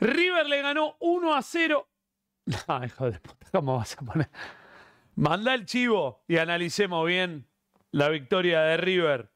River le ganó 1 a 0. No, ah, hijo de puta, ¿cómo vas a poner? Manda el chivo y analicemos bien la victoria de River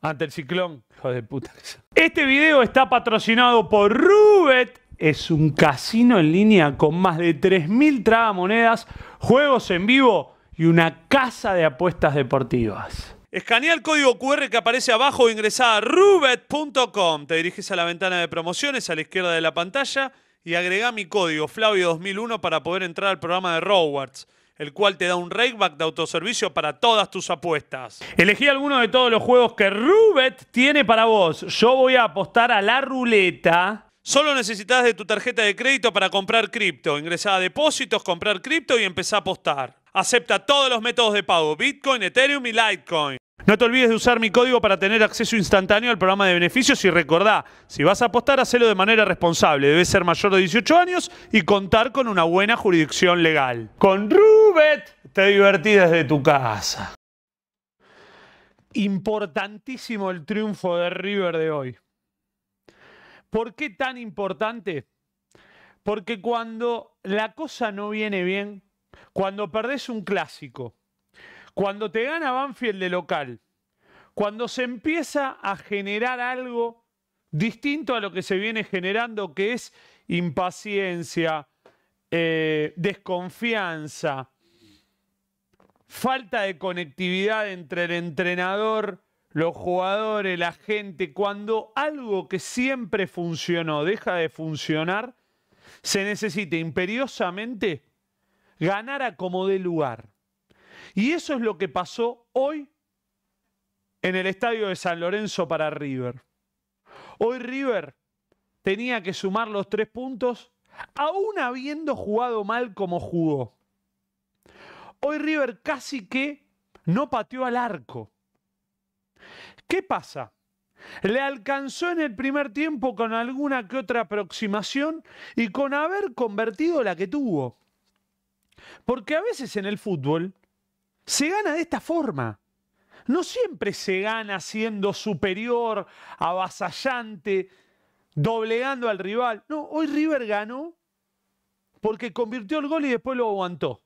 ante el ciclón. Hijo de puta. Este video está patrocinado por Rubet. Es un casino en línea con más de 3.000 tragamonedas, juegos en vivo y una casa de apuestas deportivas. Escanea el código QR que aparece abajo o ingresa a rubet.com. Te diriges a la ventana de promociones a la izquierda de la pantalla y agrega mi código Flavio2001 para poder entrar al programa de Rowards, el cual te da un rakeback de autoservicio para todas tus apuestas. Elegí alguno de todos los juegos que Rubet tiene para vos. Yo voy a apostar a la ruleta. Solo necesitas de tu tarjeta de crédito para comprar cripto. Ingresa a depósitos, comprar cripto y empezá a apostar. Acepta todos los métodos de pago, Bitcoin, Ethereum y Litecoin. No te olvides de usar mi código para tener acceso instantáneo al programa de beneficios y recordá, si vas a apostar, hacelo de manera responsable. Debes ser mayor de 18 años y contar con una buena jurisdicción legal. Con Rubet te divertí desde tu casa. Importantísimo el triunfo de River de hoy. ¿Por qué tan importante? Porque cuando la cosa no viene bien, cuando perdés un clásico, cuando te gana Banfield de local, cuando se empieza a generar algo distinto a lo que se viene generando, que es impaciencia, eh, desconfianza, falta de conectividad entre el entrenador, los jugadores, la gente, cuando algo que siempre funcionó deja de funcionar, se necesita imperiosamente ganar a como de lugar. Y eso es lo que pasó hoy en el estadio de San Lorenzo para River. Hoy River tenía que sumar los tres puntos, aún habiendo jugado mal como jugó. Hoy River casi que no pateó al arco. ¿Qué pasa? Le alcanzó en el primer tiempo con alguna que otra aproximación y con haber convertido la que tuvo. Porque a veces en el fútbol se gana de esta forma. No siempre se gana siendo superior, avasallante, doblegando al rival. No, hoy River ganó porque convirtió el gol y después lo aguantó.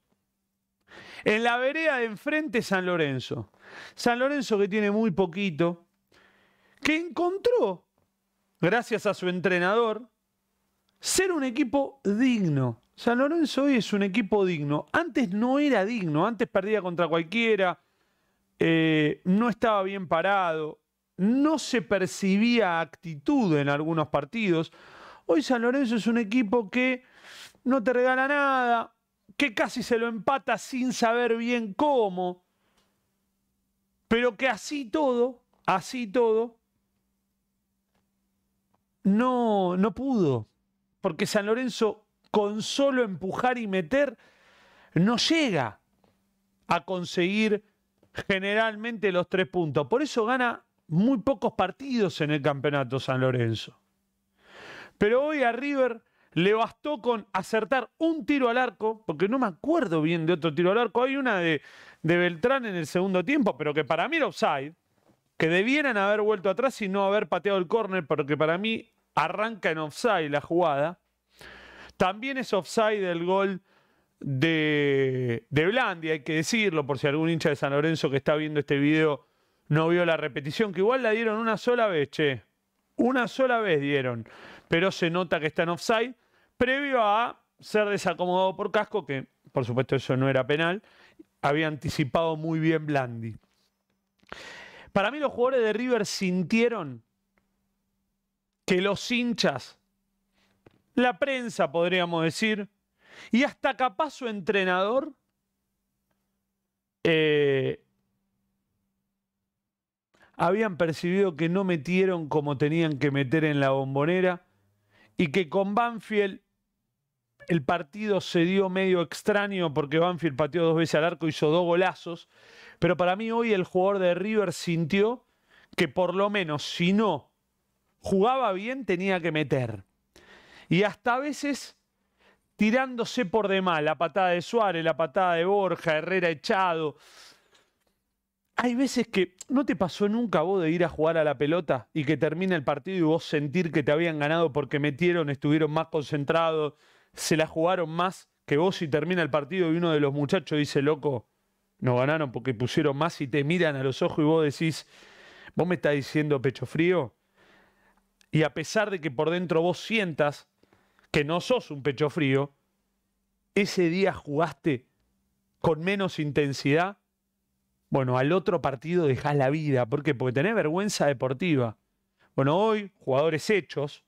En la vereda de enfrente San Lorenzo. San Lorenzo que tiene muy poquito, que encontró, gracias a su entrenador, ser un equipo digno. San Lorenzo hoy es un equipo digno. Antes no era digno, antes perdía contra cualquiera, eh, no estaba bien parado, no se percibía actitud en algunos partidos. Hoy San Lorenzo es un equipo que no te regala nada, que casi se lo empata sin saber bien cómo, pero que así todo, así todo, no, no pudo, porque San Lorenzo con solo empujar y meter no llega a conseguir generalmente los tres puntos. Por eso gana muy pocos partidos en el campeonato San Lorenzo. Pero hoy a River le bastó con acertar un tiro al arco, porque no me acuerdo bien de otro tiro al arco. Hay una de, Beltrán en el segundo tiempo, pero que para mí era offside, que debieran haber vuelto atrás y no haber pateado el córner, porque para mí arranca en offside la jugada. También es offside el gol de, de Blandi, hay que decirlo, por si algún hincha de San Lorenzo que está viendo este video no vio la repetición, que igual la dieron una sola vez, che. Una sola vez dieron, pero se nota que está en offside, previo a ser desacomodado por casco, que por supuesto eso no era penal, había anticipado muy bien Blandi. Para mí los jugadores de River sintieron que los hinchas, la prensa podríamos decir, y hasta capaz su entrenador, eh, habían percibido que no metieron como tenían que meter en la bombonera y que con Banfield el partido se dio medio extraño porque Banfield pateó dos veces al arco, hizo dos golazos, pero para mí hoy el jugador de River sintió que por lo menos si no jugaba bien, tenía que meter. Y hasta a veces tirándose por demás, la patada de Suárez, la patada de Borja, Herrera echado. Hay veces que no te pasó nunca vos de ir a jugar a la pelota y que termina el partido y vos sentir que te habían ganado porque metieron, estuvieron más concentrados, se la jugaron más que vos y termina el partido y uno de los muchachos dice, loco, no ganaron porque pusieron más y te miran a los ojos y vos decís, vos me estás diciendo pecho frío, y a pesar de que por dentro vos sientas que no sos un pecho frío, ese día jugaste con menos intensidad, bueno, al otro partido dejás la vida. ¿Por qué? Porque tenés vergüenza deportiva. Bueno, hoy, jugadores hechos,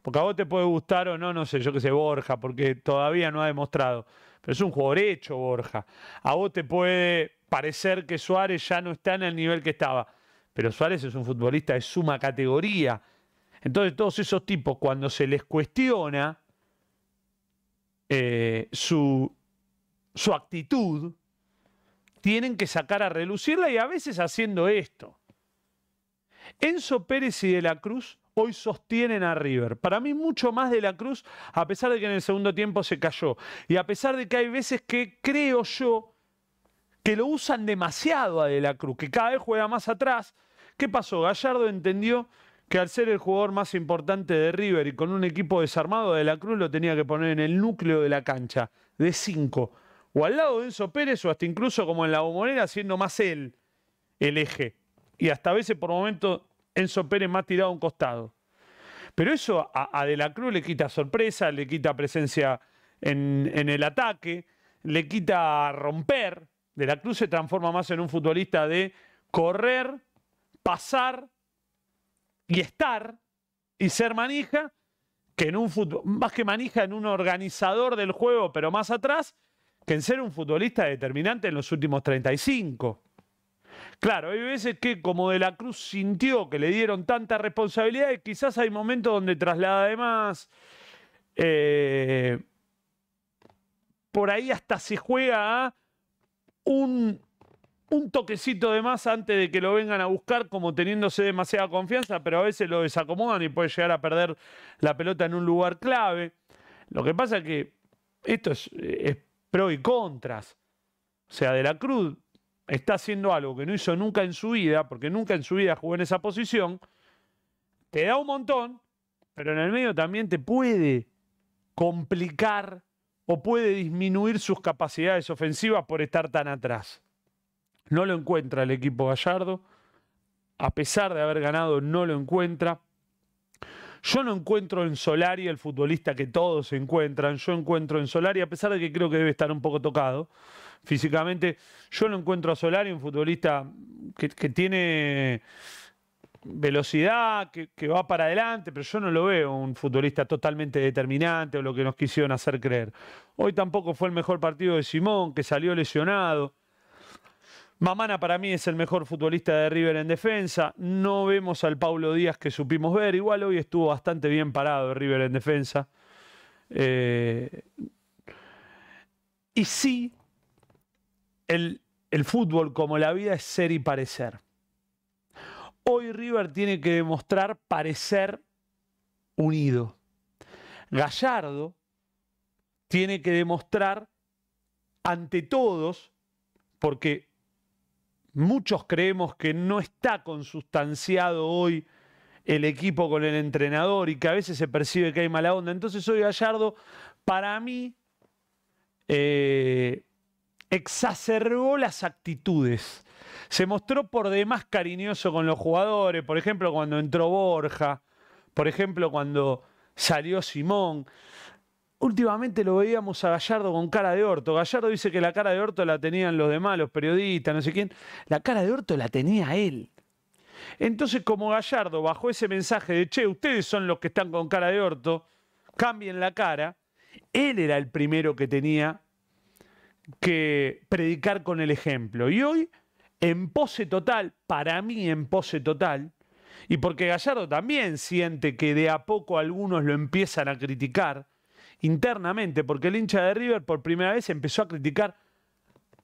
porque a vos te puede gustar o no, no sé, yo qué sé, Borja, porque todavía no ha demostrado, pero es un jugador hecho, Borja. A vos te puede parecer que Suárez ya no está en el nivel que estaba, pero Suárez es un futbolista de suma categoría entonces todos esos tipos, cuando se les cuestiona eh, su, su actitud, tienen que sacar a relucirla y a veces haciendo esto. Enzo Pérez y De la Cruz hoy sostienen a River. Para mí mucho más De la Cruz, a pesar de que en el segundo tiempo se cayó. Y a pesar de que hay veces que creo yo que lo usan demasiado a De la Cruz, que cada vez juega más atrás. ¿Qué pasó? Gallardo entendió que al ser el jugador más importante de River y con un equipo desarmado de la Cruz lo tenía que poner en el núcleo de la cancha, de 5, o al lado de Enzo Pérez o hasta incluso como en la bombonera siendo más él el eje. Y hasta a veces por momentos Enzo Pérez más tirado a un costado. Pero eso a, De la Cruz le quita sorpresa, le quita presencia en, en el ataque, le quita romper. De la Cruz se transforma más en un futbolista de correr, pasar y estar y ser manija que en un más que manija en un organizador del juego, pero más atrás, que en ser un futbolista determinante en los últimos 35. Claro, hay veces que como De la Cruz sintió que le dieron tanta responsabilidad y quizás hay momentos donde traslada además, eh, por ahí hasta se juega a un un toquecito de más antes de que lo vengan a buscar, como teniéndose demasiada confianza, pero a veces lo desacomodan y puede llegar a perder la pelota en un lugar clave. Lo que pasa es que esto es, es pro y contras. O sea, De la Cruz está haciendo algo que no hizo nunca en su vida, porque nunca en su vida jugó en esa posición. Te da un montón, pero en el medio también te puede complicar o puede disminuir sus capacidades ofensivas por estar tan atrás. No lo encuentra el equipo Gallardo. A pesar de haber ganado, no lo encuentra. Yo no encuentro en Solari el futbolista que todos encuentran. Yo encuentro en Solari, a pesar de que creo que debe estar un poco tocado físicamente, yo no encuentro a Solari un futbolista que, tiene velocidad, que, que, va para adelante, pero yo no lo veo un futbolista totalmente determinante o lo que nos quisieron hacer creer. Hoy tampoco fue el mejor partido de Simón, que salió lesionado. Mamana para mí es el mejor futbolista de River en defensa. No vemos al Paulo Díaz que supimos ver. Igual hoy estuvo bastante bien parado River en defensa. Eh, y sí, el, el fútbol como la vida es ser y parecer. Hoy River tiene que demostrar parecer unido. Gallardo tiene que demostrar ante todos, porque Muchos creemos que no está consustanciado hoy el equipo con el entrenador y que a veces se percibe que hay mala onda. Entonces hoy Gallardo, para mí, eh, exacerbó las actitudes. Se mostró por demás cariñoso con los jugadores, por ejemplo, cuando entró Borja, por ejemplo, cuando salió Simón. Últimamente lo veíamos a Gallardo con cara de orto. Gallardo dice que la cara de orto la tenían los demás, los periodistas, no sé quién. La cara de orto la tenía él. Entonces, como Gallardo bajó ese mensaje de, che, ustedes son los que están con cara de orto, cambien la cara, él era el primero que tenía que predicar con el ejemplo. Y hoy, en pose total, para mí en pose total, y porque Gallardo también siente que de a poco algunos lo empiezan a criticar, internamente, porque el hincha de River por primera vez empezó a criticar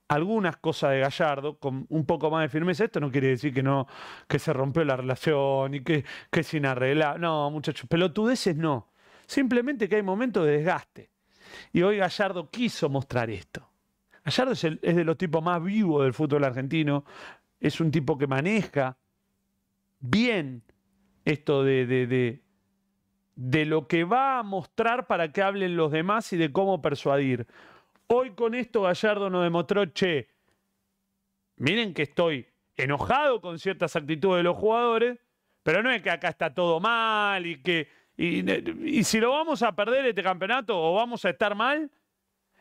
algunas cosas de Gallardo con un poco más de firmeza. Esto no quiere decir que no, que se rompió la relación y que, que es inarreglable. No, muchachos, pelotudeces no. Simplemente que hay momentos de desgaste. Y hoy Gallardo quiso mostrar esto. Gallardo es, de los tipos más vivos del fútbol argentino. Es un tipo que maneja bien esto de de lo que va a mostrar para que hablen los demás y de cómo persuadir. Hoy con esto Gallardo nos demostró, che, miren que estoy enojado con ciertas actitudes de los jugadores, pero no es que acá está todo mal y que... Y, si lo vamos a perder este campeonato o vamos a estar mal,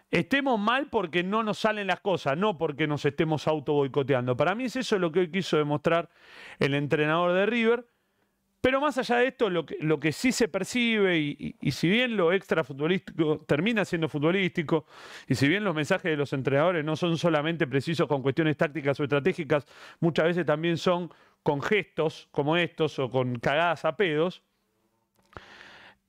estemos mal porque no nos salen las cosas, no porque nos estemos auto boicoteando. Para mí es eso lo que hoy quiso demostrar el entrenador de River pero más allá de esto, lo que, sí se percibe, y, si bien lo extra futbolístico termina siendo futbolístico, y si bien los mensajes de los entrenadores no son solamente precisos con cuestiones tácticas o estratégicas, muchas veces también son con gestos como estos o con cagadas a pedos,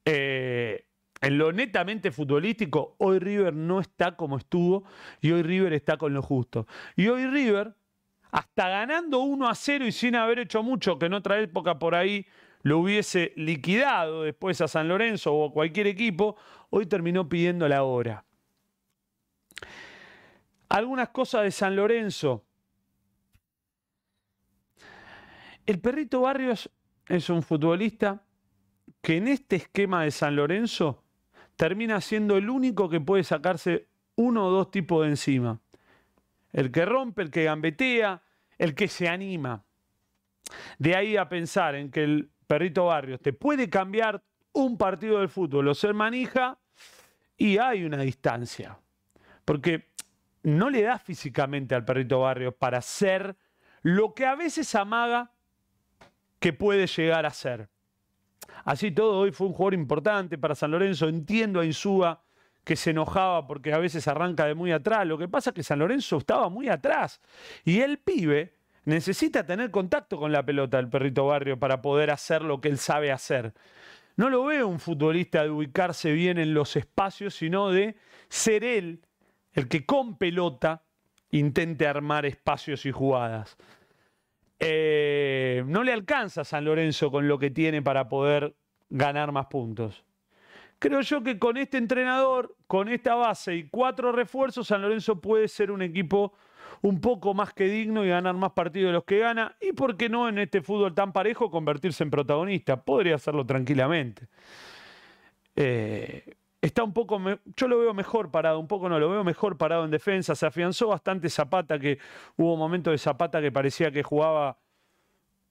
eh, en lo netamente futbolístico, hoy River no está como estuvo y hoy River está con lo justo. Y hoy River, hasta ganando 1 a 0 y sin haber hecho mucho, que en otra época por ahí lo hubiese liquidado después a San Lorenzo o a cualquier equipo, hoy terminó pidiendo la hora. Algunas cosas de San Lorenzo. El perrito Barrios es un futbolista que en este esquema de San Lorenzo termina siendo el único que puede sacarse uno o dos tipos de encima. El que rompe, el que gambetea, el que se anima. De ahí a pensar en que el Perrito Barrios, te puede cambiar un partido del fútbol o ser manija y hay una distancia. Porque no le da físicamente al Perrito Barrios para ser lo que a veces amaga que puede llegar a ser. Así todo, hoy fue un jugador importante para San Lorenzo. Entiendo a Insúa que se enojaba porque a veces arranca de muy atrás. Lo que pasa es que San Lorenzo estaba muy atrás. Y el pibe Necesita tener contacto con la pelota el perrito barrio para poder hacer lo que él sabe hacer. No lo veo un futbolista de ubicarse bien en los espacios, sino de ser él el que con pelota intente armar espacios y jugadas. Eh, no le alcanza a San Lorenzo con lo que tiene para poder ganar más puntos. Creo yo que con este entrenador, con esta base y cuatro refuerzos, San Lorenzo puede ser un equipo un poco más que digno y ganar más partidos de los que gana. Y por qué no en este fútbol tan parejo convertirse en protagonista. Podría hacerlo tranquilamente. Eh, está un poco, yo lo veo mejor parado, un poco no, lo veo mejor parado en defensa. Se afianzó bastante Zapata, que hubo momentos de Zapata que parecía que jugaba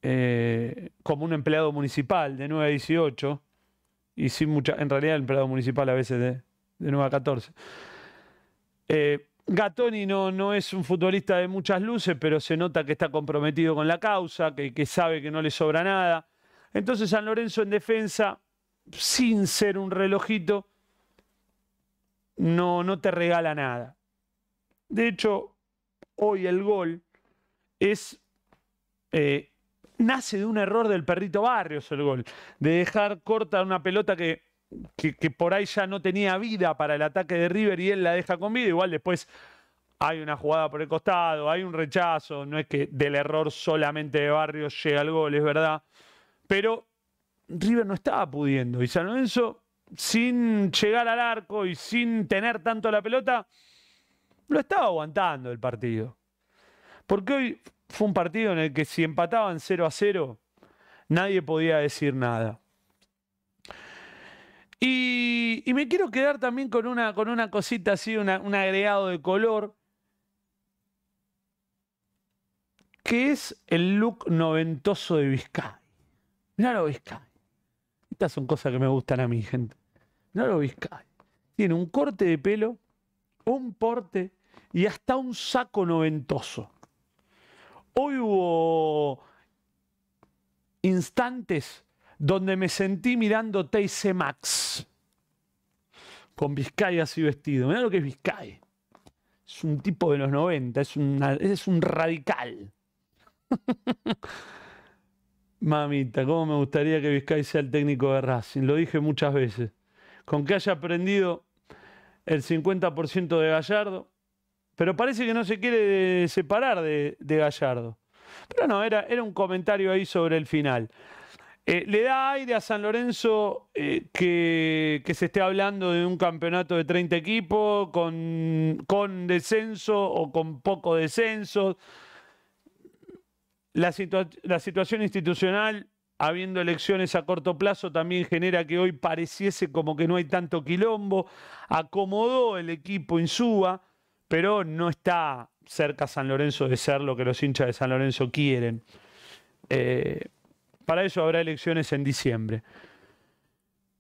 eh, como un empleado municipal de 9 a 18. Y sin mucha, en realidad el empleado municipal a veces de, de 9 a 14. Gatoni no, no es un futbolista de muchas luces, pero se nota que está comprometido con la causa, que, que sabe que no le sobra nada. Entonces San Lorenzo en defensa, sin ser un relojito, no, no te regala nada. De hecho, hoy el gol es... Eh, nace de un error del perrito Barrios el gol, de dejar corta una pelota que que, por ahí ya no tenía vida para el ataque de River y él la deja con vida. Igual después hay una jugada por el costado, hay un rechazo, no es que del error solamente de Barrios llega el gol, es verdad. Pero River no estaba pudiendo y San Lorenzo, sin llegar al arco y sin tener tanto la pelota, lo estaba aguantando el partido. Porque hoy fue un partido en el que si empataban 0 a 0, nadie podía decir nada. Y, me quiero quedar también con una, con una cosita así, un agregado de color, que es el look noventoso de Vizcay. Mirá lo Vizcay. Estas son cosas que me gustan a mí, gente. Mirá lo Vizcay. Tiene un corte de pelo, un porte y hasta un saco noventoso. Hoy hubo instantes donde me sentí mirando TC Max, con Vizcay así vestido. mira lo que es Vizcay. Es un tipo de los 90, es, es un radical. Mamita, cómo me gustaría que Vizcay sea el técnico de Racing. Lo dije muchas veces. Con que haya aprendido el 50% de Gallardo, pero parece que no se quiere separar de, Gallardo. Pero no, era, era un comentario ahí sobre el final. Eh, le da aire a San Lorenzo eh, que, se esté hablando de un campeonato de 30 equipos con, descenso o con poco descenso. La, situación institucional, habiendo elecciones a corto plazo, también genera que hoy pareciese como que no hay tanto quilombo. Acomodó el equipo en suba, pero no está cerca San Lorenzo de ser lo que los hinchas de San Lorenzo quieren. Eh, para eso habrá elecciones en diciembre.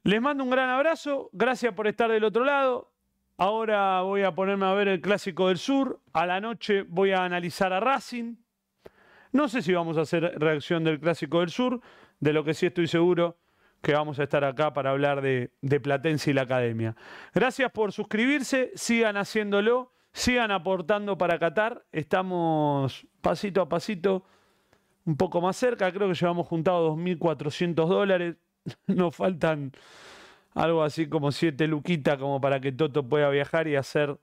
Les mando un gran abrazo, gracias por estar del otro lado. Ahora voy a ponerme a ver el Clásico del Sur, a la noche voy a analizar a Racing. No sé si vamos a hacer reacción del Clásico del Sur, de lo que sí estoy seguro que vamos a estar acá para hablar de, de Platense y la Academia. Gracias por suscribirse, sigan haciéndolo, sigan aportando para Qatar, estamos pasito a pasito un poco más cerca, creo que llevamos juntado 2.400 dólares, nos faltan algo así como 7 luquitas como para que Toto pueda viajar y hacer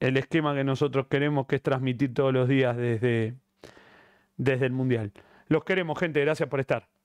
el esquema que nosotros queremos, que es transmitir todos los días desde, desde el Mundial. Los queremos, gente, gracias por estar.